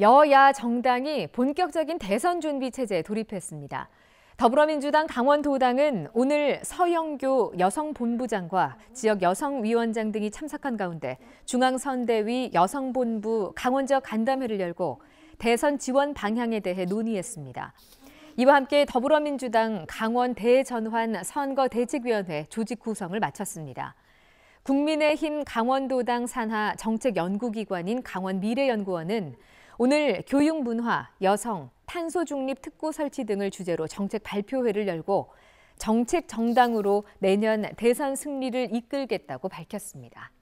여야 정당이 본격적인 대선 준비 체제에 돌입했습니다. 더불어민주당 강원도당은 오늘 서영교 여성본부장과 지역 여성위원장 등이 참석한 가운데 중앙선대위 여성본부 강원지역 간담회를 열고 대선 지원 방향에 대해 논의했습니다. 이와 함께 더불어민주당 강원 대전환 선거대책위원회 조직 구성을 마쳤습니다. 국민의힘 강원도당 산하 정책연구기관인 강원미래연구원은 오늘 교육 문화, 여성, 탄소 중립 특구 설치 등을 주제로 정책 발표회를 열고 정책 정당으로 내년 대선 승리를 이끌겠다고 밝혔습니다.